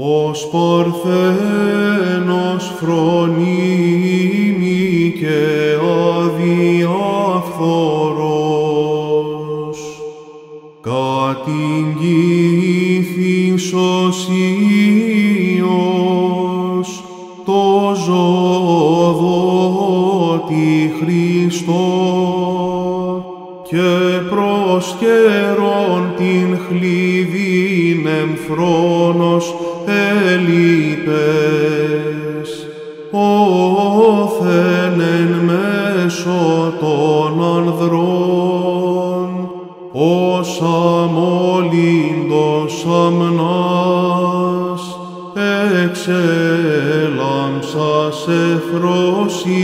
ως πορθένος φρονίμη και αδιαφθορός, κατηγήθη σωσίως το ζωδότη Χριστό, και προς καιρόν την χλή εμφρόνος ελείπες. Όθεν εν μέσω των ανδρών, ως αμόλυντος αμνάς, σε εφροσύνη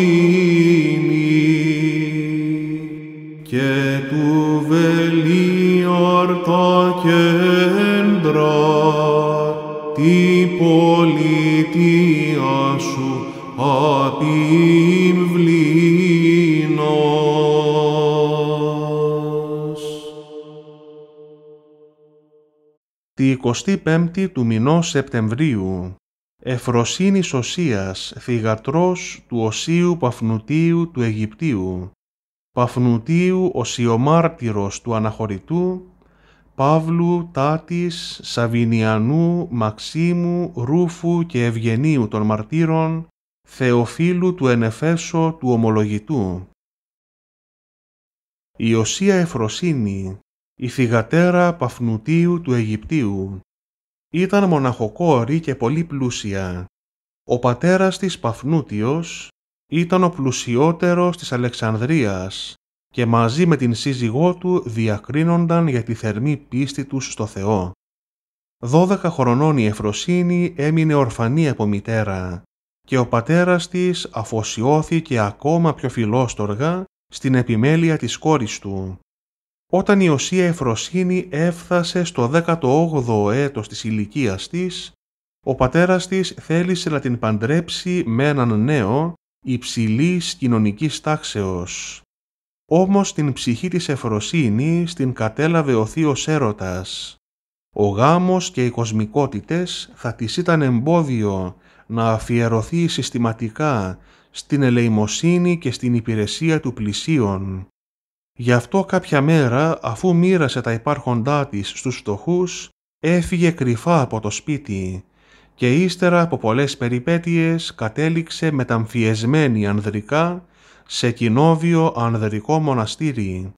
και του βελίαρτα και την τη πολιτεία σου Τη 25η του ΜΗΝΟ Σεπτεμβρίου Εφροσύνης οσίας θυγατρός του Οσίου Παφνουτίου του Αιγυπτίου, Παφνουτίου Οσιομάρτυρος του Αναχωρητού Παύλου, Τάτης, Σαβινιανού, Μαξίμου, Ρούφου και Ευγενίου των μαρτύρων, Θεοφίλου του Ενεφέσου του Ομολογητού. Η Οσία Εφροσύνη, η θυγατέρα Παφνουτίου του Αιγυπτίου, ήταν μοναχοκόρη και πολύ πλούσια. Ο πατέρας της Παφνούτιος ήταν ο πλουσιότερος της Αλεξανδρίας και μαζί με την σύζυγό του διακρίνονταν για τη θερμή πίστη τους στο Θεό. Δώδεκα χρονών η Εφροσύνη έμεινε ορφανή από μητέρα και ο πατέρας της αφοσιώθηκε ακόμα πιο φιλόστοργα στην επιμέλεια της κόρης του. Όταν η οσία Εφροσύνη έφτασε στο 18ο έτος της ηλικίας της, ο πατέρας της θέλησε να την παντρέψει με έναν νέο υψηλής κοινωνικής τάξεως όμως την ψυχή της Εφροσύνη την κατέλαβε ο θείος έρωτας. Ο γάμος και οι κοσμικότητες θα της ήταν εμπόδιο να αφιερωθεί συστηματικά στην ελεημοσύνη και στην υπηρεσία του πλησίων. Γι' αυτό κάποια μέρα, αφού μοίρασε τα υπάρχοντά της στους φτωχούς, έφυγε κρυφά από το σπίτι και ύστερα από πολλές περιπέτειες κατέληξε μεταμφιεσμένη ανδρικά σε κοινόβιο ανδρικό μοναστήρι.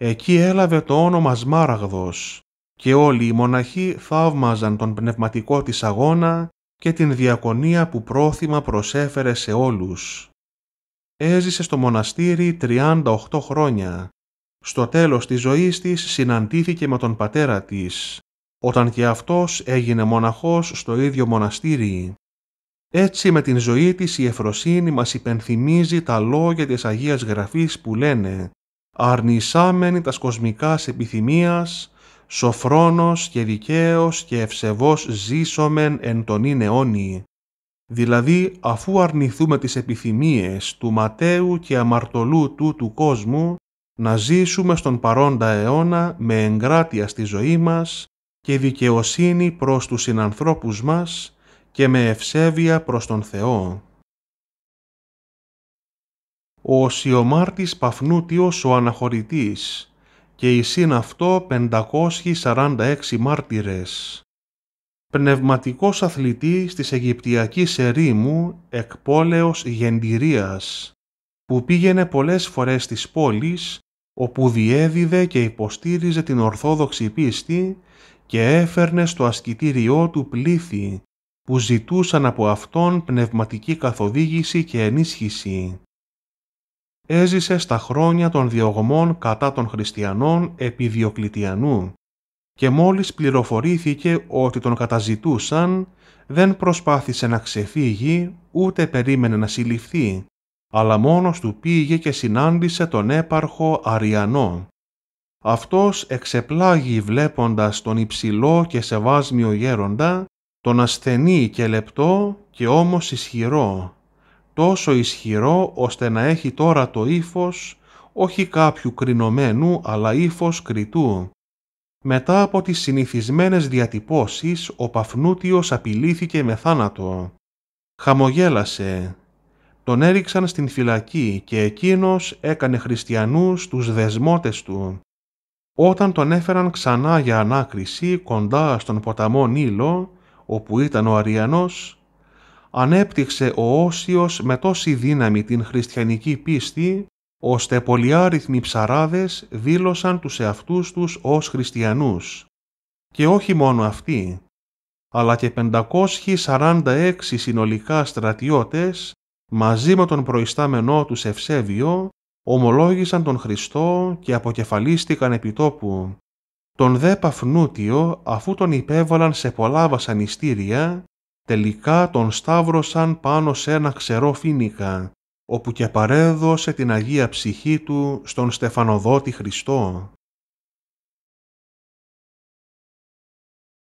Εκεί έλαβε το όνομα Σμάραγδος και όλοι οι μοναχοί θαύμαζαν τον πνευματικό της αγώνα και την διακονία που πρόθυμα προσέφερε σε όλους. Έζησε στο μοναστήρι 38 χρόνια. Στο τέλος της ζωής της συναντήθηκε με τον πατέρα της, όταν και αυτός έγινε μοναχός στο ίδιο μοναστήρι. Έτσι με την ζωή της η Εφροσύνη μας υπενθυμίζει τα λόγια της Αγίας Γραφής που λένε «Αρνησάμενη τας κοσμικάς επιθυμίας, σοφρόνος και δικαίως και ευσεβώς ζήσομεν εν τον είναι Δηλαδή αφού αρνηθούμε τις επιθυμίες του ματέου και αμαρτωλού του του κόσμου, να ζήσουμε στον παρόντα αιώνα με εγκράτεια στη ζωή μας και δικαιοσύνη προς τους συνανθρώπους μας και με ευσέβεια προς τον Θεό. Ο Σιωμάρτης Παφνούτιος ο Αναχωρητής και Σύν αυτό 546 μάρτυρες. Πνευματικός αθλητής της Αιγυπτιακής ερήμου εκπόλεως Γεντηρίας, που πήγαινε πολλές φορές στις πόλεις, όπου διέδιδε και υποστήριζε την Ορθόδοξη πίστη και έφερνε στο ασκητήριό του πλήθη που ζητούσαν από αυτόν πνευματική καθοδήγηση και ενίσχυση. Έζησε στα χρόνια των διωγμών κατά των χριστιανών επί Διοκλητιανού και μόλις πληροφορήθηκε ότι τον καταζητούσαν, δεν προσπάθησε να ξεφύγει ούτε περίμενε να συλληφθεί, αλλά μόνος του πήγε και συνάντησε τον έπαρχο Αριανό. Αυτός εξεπλάγει βλέποντας τον υψηλό και σεβάσμιο γέροντα τον ασθενή και λεπτό και όμως ισχυρό, τόσο ισχυρό ώστε να έχει τώρα το ύφος όχι κάποιου κρινωμένου αλλά ύφος κριτού. Μετά από τις συνηθισμένες διατυπώσεις ο Παφνούτιος απειλήθηκε με θάνατο. Χαμογέλασε. Τον έριξαν στην φυλακή και εκείνος έκανε χριστιανούς τους δεσμότες του. Όταν τον έφεραν ξανά για ανάκριση κοντά στον ποταμό Νείλο, όπου ήταν ο Αριανός, ανέπτυξε ο Όσιος με τόση δύναμη την χριστιανική πίστη, ώστε πολυάριθμοι ψαράδες δήλωσαν τους εαυτούς τους ως χριστιανούς. Και όχι μόνο αυτοί, αλλά και 546 συνολικά στρατιώτες, μαζί με τον προϊστάμενό τους Ευσέβιο, ομολόγησαν τον Χριστό και αποκεφαλίστηκαν επιτόπου τον δε Παφνούτιο, αφού τον υπέβαλαν σε πολλά βασανιστήρια, τελικά τον σταύρωσαν πάνω σε ένα ξερό φίνικα, όπου και παρέδωσε την Αγία Ψυχή του στον Στεφανοδότη Χριστό.